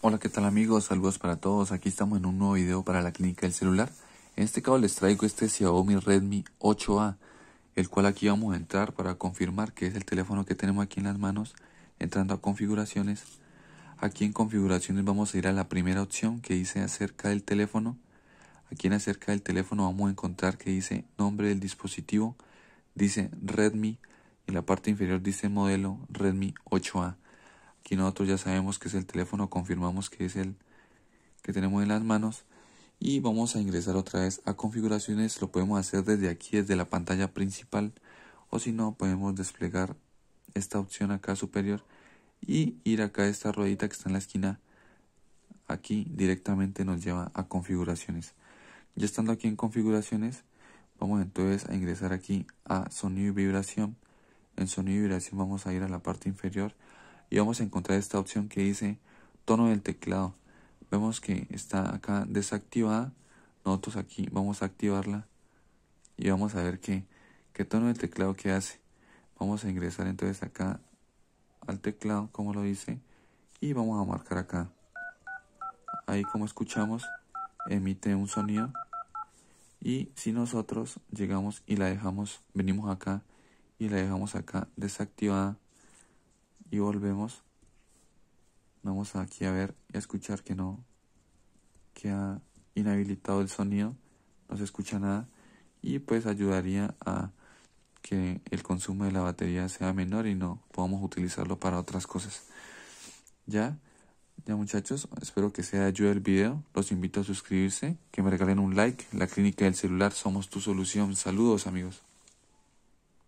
Hola, ¿qué tal amigos? Saludos para todos. Aquí estamos en un nuevo video para la clínica del celular. En este caso les traigo este Xiaomi Redmi 8A, el cual aquí vamos a entrar para confirmar que es el teléfono que tenemos aquí en las manos. Entrando a configuraciones, aquí en configuraciones vamos a ir a la primera opción que dice acerca del teléfono. Aquí en acerca del teléfono vamos a encontrar que dice nombre del dispositivo, dice Redmi y en la parte inferior dice modelo Redmi 8A aquí nosotros ya sabemos que es el teléfono, confirmamos que es el que tenemos en las manos y vamos a ingresar otra vez a configuraciones, lo podemos hacer desde aquí, desde la pantalla principal o si no podemos desplegar esta opción acá superior y ir acá a esta ruedita que está en la esquina aquí directamente nos lleva a configuraciones ya estando aquí en configuraciones vamos entonces a ingresar aquí a sonido y vibración en sonido y vibración vamos a ir a la parte inferior y vamos a encontrar esta opción que dice tono del teclado vemos que está acá desactivada nosotros aquí vamos a activarla y vamos a ver qué, tono del teclado que hace vamos a ingresar entonces acá al teclado como lo dice y vamos a marcar acá ahí como escuchamos emite un sonido y si nosotros llegamos y la dejamos venimos acá y la dejamos acá desactivada y volvemos. Vamos aquí a ver y a escuchar que no, que ha inhabilitado el sonido, no se escucha nada y pues ayudaría a que el consumo de la batería sea menor y no podamos utilizarlo para otras cosas. Ya, ya muchachos, espero que sea de ayuda el video. Los invito a suscribirse, que me regalen un like. La clínica del celular somos tu solución. Saludos amigos.